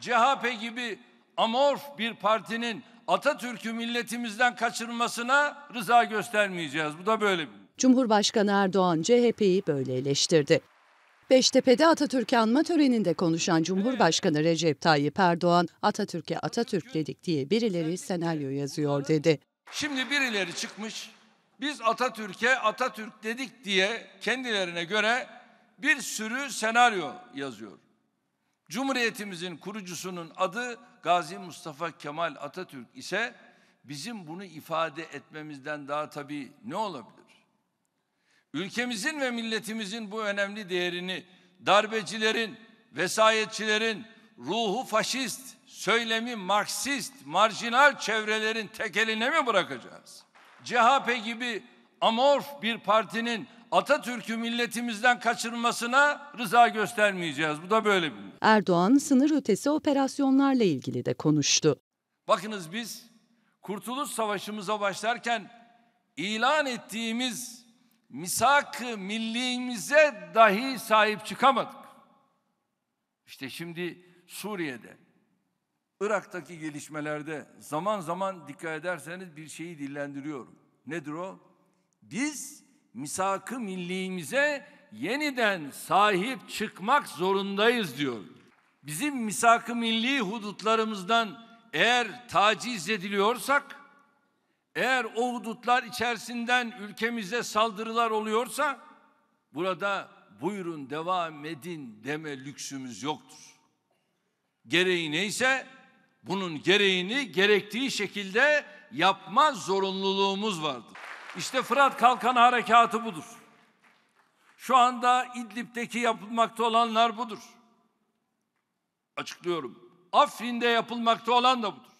CHP gibi amorf bir partinin Atatürk'ü milletimizden kaçırmasına rıza göstermeyeceğiz. Bu da böyle bir. Cumhurbaşkanı Erdoğan CHP'yi böyle eleştirdi. Beştepe'de Atatürk anma töreninde konuşan Cumhurbaşkanı Recep Tayyip Erdoğan, Atatürk'e Atatürk dedik diye birileri senaryo yazıyor dedi. Şimdi birileri çıkmış, biz Atatürk'e Atatürk dedik diye kendilerine göre bir sürü senaryo yazıyor. Cumhuriyetimizin kurucusunun adı Gazi Mustafa Kemal Atatürk ise bizim bunu ifade etmemizden daha tabii ne olabilir? Ülkemizin ve milletimizin bu önemli değerini darbecilerin, vesayetçilerin, ruhu faşist, söylemi marksist, marjinal çevrelerin tekeline mi bırakacağız? CHP gibi amorf bir partinin Atatürk'ü milletimizden kaçırmasına rıza göstermeyeceğiz. Bu da böyle bir. Erdoğan sınır ötesi operasyonlarla ilgili de konuştu. Bakınız biz Kurtuluş Savaşımıza başlarken ilan ettiğimiz misak-ı milliğimize dahi sahip çıkamadık. İşte şimdi Suriye'de, Irak'taki gelişmelerde zaman zaman dikkat ederseniz bir şeyi dillendiriyorum. Nedir o? Biz misak-ı milliğimize yeniden sahip çıkmak zorundayız diyoruz bizim misak-ı milli hudutlarımızdan eğer taciz ediliyorsak, eğer o hudutlar içerisinden ülkemize saldırılar oluyorsa, burada buyurun devam edin deme lüksümüz yoktur. Gereği neyse bunun gereğini gerektiği şekilde yapma zorunluluğumuz vardır. İşte Fırat Kalkan Harekatı budur. Şu anda İdlib'deki yapılmakta olanlar budur açıklıyorum. Afrin'de yapılmakta olan da budur.